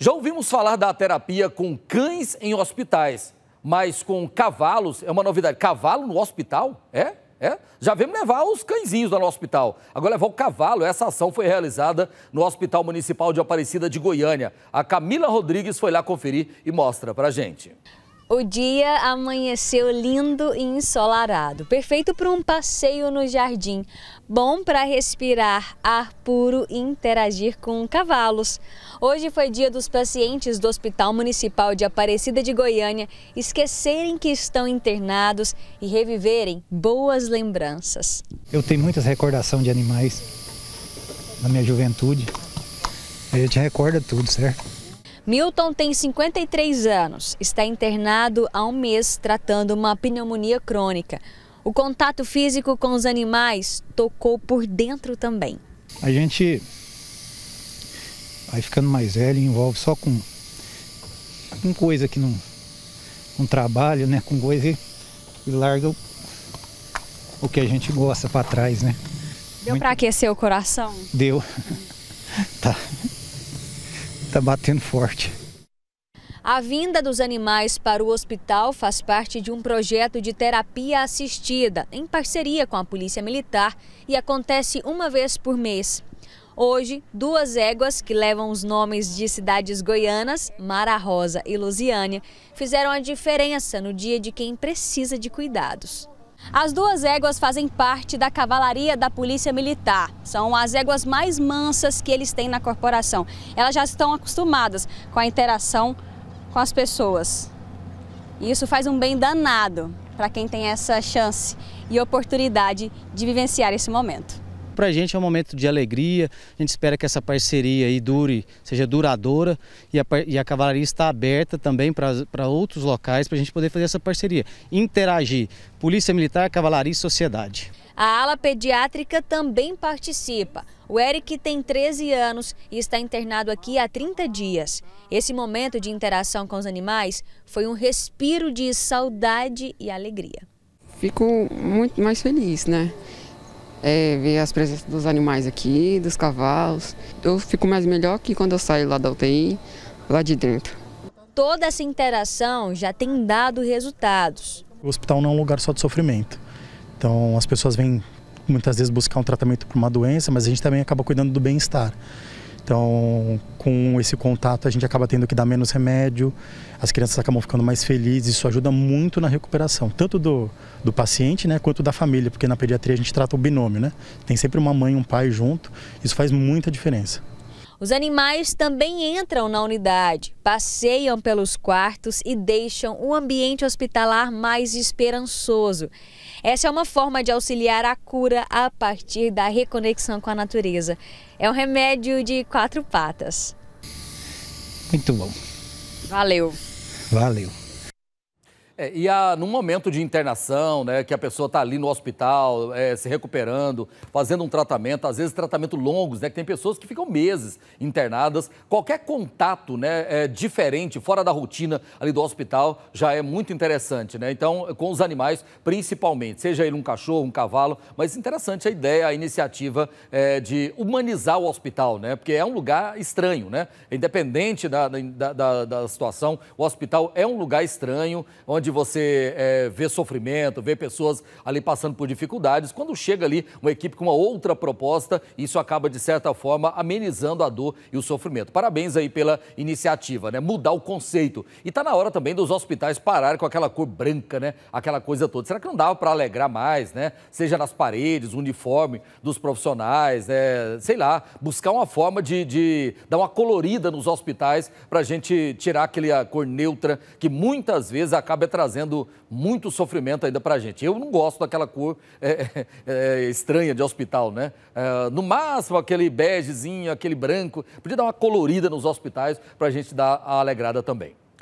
Já ouvimos falar da terapia com cães em hospitais, mas com cavalos é uma novidade. Cavalo no hospital? É? É? Já vemos levar os cãezinhos lá no hospital. Agora levar o cavalo. Essa ação foi realizada no Hospital Municipal de Aparecida de Goiânia. A Camila Rodrigues foi lá conferir e mostra pra gente. O dia amanheceu lindo e ensolarado, perfeito para um passeio no jardim, bom para respirar ar puro e interagir com cavalos. Hoje foi dia dos pacientes do Hospital Municipal de Aparecida de Goiânia esquecerem que estão internados e reviverem boas lembranças. Eu tenho muitas recordações de animais na minha juventude. A gente recorda tudo, certo? Milton tem 53 anos, está internado há um mês tratando uma pneumonia crônica. O contato físico com os animais tocou por dentro também. A gente vai ficando mais velho envolve só com, com coisa que não. com trabalho, né? Com coisa e, e larga o, o que a gente gosta para trás, né? Deu para aquecer o coração? Deu. tá está batendo forte. A vinda dos animais para o hospital faz parte de um projeto de terapia assistida, em parceria com a Polícia Militar, e acontece uma vez por mês. Hoje, duas éguas que levam os nomes de cidades goianas, Mara Rosa e Lusiânia, fizeram a diferença no dia de quem precisa de cuidados. As duas éguas fazem parte da cavalaria da Polícia Militar. São as éguas mais mansas que eles têm na corporação. Elas já estão acostumadas com a interação com as pessoas. E isso faz um bem danado para quem tem essa chance e oportunidade de vivenciar esse momento para a gente é um momento de alegria, a gente espera que essa parceria aí dure, seja duradoura e a, e a cavalaria está aberta também para outros locais para a gente poder fazer essa parceria, interagir Polícia Militar, Cavalaria e Sociedade. A ala pediátrica também participa. O Eric tem 13 anos e está internado aqui há 30 dias. Esse momento de interação com os animais foi um respiro de saudade e alegria. Fico muito mais feliz, né? é, ver as presenças dos animais aqui, dos cavalos. Eu fico mais melhor que quando eu saio lá da UTI, lá de dentro. Toda essa interação já tem dado resultados. O hospital não é um lugar só de sofrimento. Então as pessoas vêm muitas vezes buscar um tratamento para uma doença, mas a gente também acaba cuidando do bem-estar. Então, com esse contato, a gente acaba tendo que dar menos remédio, as crianças acabam ficando mais felizes, isso ajuda muito na recuperação, tanto do, do paciente né, quanto da família, porque na pediatria a gente trata o binômio, né? Tem sempre uma mãe e um pai junto, isso faz muita diferença. Os animais também entram na unidade, passeiam pelos quartos e deixam o ambiente hospitalar mais esperançoso. Essa é uma forma de auxiliar a cura a partir da reconexão com a natureza. É um remédio de quatro patas. Muito bom. Valeu. Valeu. É, e a, num momento de internação, né, que a pessoa está ali no hospital, é, se recuperando, fazendo um tratamento, às vezes tratamento longos, né, que tem pessoas que ficam meses internadas. Qualquer contato né, é, diferente, fora da rotina ali do hospital, já é muito interessante. Né? Então, com os animais, principalmente, seja ele um cachorro, um cavalo, mas interessante a ideia, a iniciativa é, de humanizar o hospital, né? porque é um lugar estranho, né? independente da, da, da, da situação, o hospital é um lugar estranho, onde de você é, ver sofrimento, ver pessoas ali passando por dificuldades. Quando chega ali uma equipe com uma outra proposta, isso acaba, de certa forma, amenizando a dor e o sofrimento. Parabéns aí pela iniciativa, né? Mudar o conceito. E tá na hora também dos hospitais pararem com aquela cor branca, né? Aquela coisa toda. Será que não dava para alegrar mais, né? Seja nas paredes, uniforme dos profissionais, né? Sei lá, buscar uma forma de, de dar uma colorida nos hospitais para a gente tirar aquela cor neutra que muitas vezes acaba trazendo muito sofrimento ainda para a gente. Eu não gosto daquela cor é, é, é, estranha de hospital, né? É, no máximo, aquele begezinho, aquele branco. Podia dar uma colorida nos hospitais para a gente dar a alegrada também.